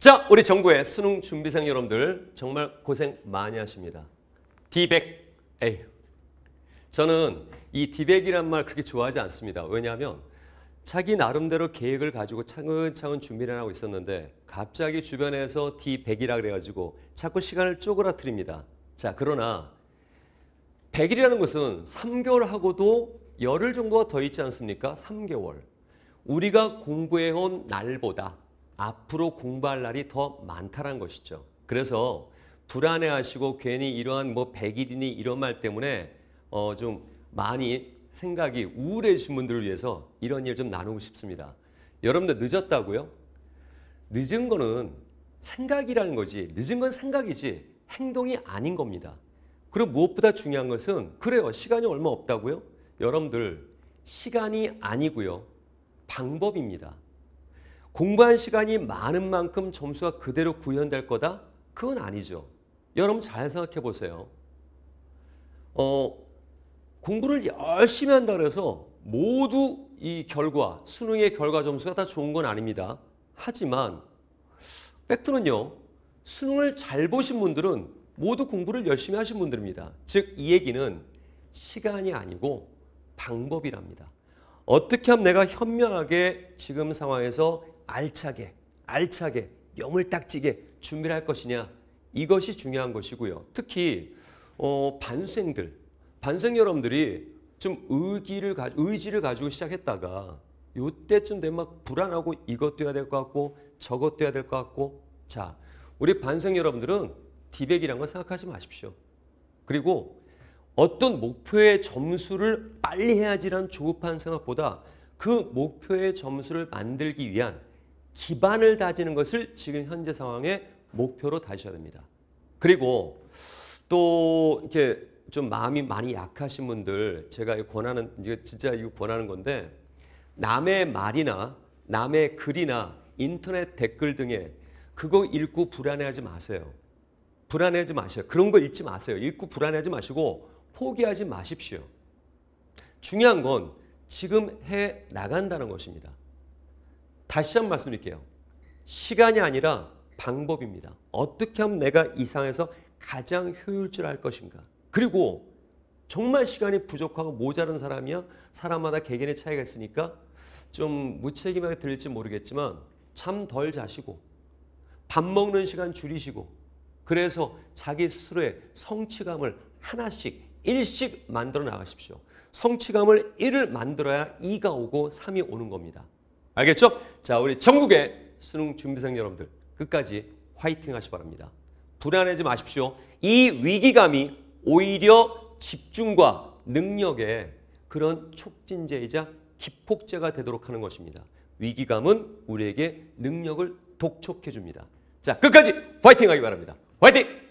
자, 우리 정부의 수능 준비생 여러분들 정말 고생 많이 하십니다. D100, 에휴. 저는 이 D100이란 말 그렇게 좋아하지 않습니다. 왜냐하면 자기 나름대로 계획을 가지고 차근차근 준비를 하고 있었는데 갑자기 주변에서 D100이라 그래가지고 자꾸 시간을 쪼그라뜨립니다. 자, 그러나 100일이라는 것은 3개월 하고도 열흘 정도가 더 있지 않습니까? 3개월. 우리가 공부해온 날보다 앞으로 공부할 날이 더 많다는 것이죠. 그래서 불안해하시고 괜히 이러한 뭐1일이니 이런 말 때문에 어좀 많이 생각이 우울해지신 분들을 위해서 이런 일좀 나누고 싶습니다. 여러분들 늦었다고요? 늦은 거는 생각이라는 거지. 늦은 건 생각이지 행동이 아닌 겁니다. 그리고 무엇보다 중요한 것은 그래요. 시간이 얼마 없다고요? 여러분들 시간이 아니고요. 방법입니다. 공부한 시간이 많은 만큼 점수가 그대로 구현될 거다? 그건 아니죠. 여러분 잘 생각해 보세요. 어, 공부를 열심히 한다 그래서 모두 이 결과, 수능의 결과 점수가 다 좋은 건 아닙니다. 하지만 팩트는요. 수능을 잘 보신 분들은 모두 공부를 열심히 하신 분들입니다. 즉 이 얘기는 시간이 아니고 방법이랍니다. 어떻게 하면 내가 현명하게 지금 상황에서 알차게 알차게 여을딱지게 준비를 할 것이냐 이것이 중요한 것이고요. 특히 어, 반생들 반생 여러분들이 좀 의기를 가, 의지를 가지고 시작했다가 요때쯤 되면 막 불안하고 이것도 해야 될 것 같고 저것도 해야 될 것 같고 자 우리 반생 여러분들은 디백이란 걸 생각하지 마십시오. 그리고 어떤 목표의 점수를 빨리 해야지란 조급한 생각보다 그 목표의 점수를 만들기 위한 기반을 다지는 것을 지금 현재 상황의 목표로 다셔야 됩니다. 그리고 또 이렇게 좀 마음이 많이 약하신 분들 제가 권하는 이게 진짜 이거 권하는 건데 남의 말이나 남의 글이나 인터넷 댓글 등에 그거 읽고 불안해하지 마세요. 불안해하지 마세요. 그런 거 읽지 마세요. 읽고 불안해하지 마시고 포기하지 마십시오. 중요한 건 지금 해 나간다는 것입니다. 다시 한 번 말씀드릴게요. 시간이 아니라 방법입니다. 어떻게 하면 내가 이 상황에서 가장 효율적할 것인가. 그리고 정말 시간이 부족하고 모자른 사람이야 사람마다 개개인의 차이가 있으니까 좀 무책임하게 들릴지 모르겠지만 참 덜 자시고 밥 먹는 시간 줄이시고 그래서 자기 스스로의 성취감을 하나씩 일씩 만들어 나가십시오. 성취감을 1을 만들어야 2가 오고 3이 오는 겁니다. 알겠죠? 자, 우리 전국의 수능 준비생 여러분들 끝까지 화이팅 하시 바랍니다. 불안해지 마십시오. 이 위기감이 오히려 집중과 능력의 그런 촉진제이자 기폭제가 되도록 하는 것입니다. 위기감은 우리에게 능력을 독촉해 줍니다. 자, 끝까지 화이팅 하기 바랍니다. 화이팅!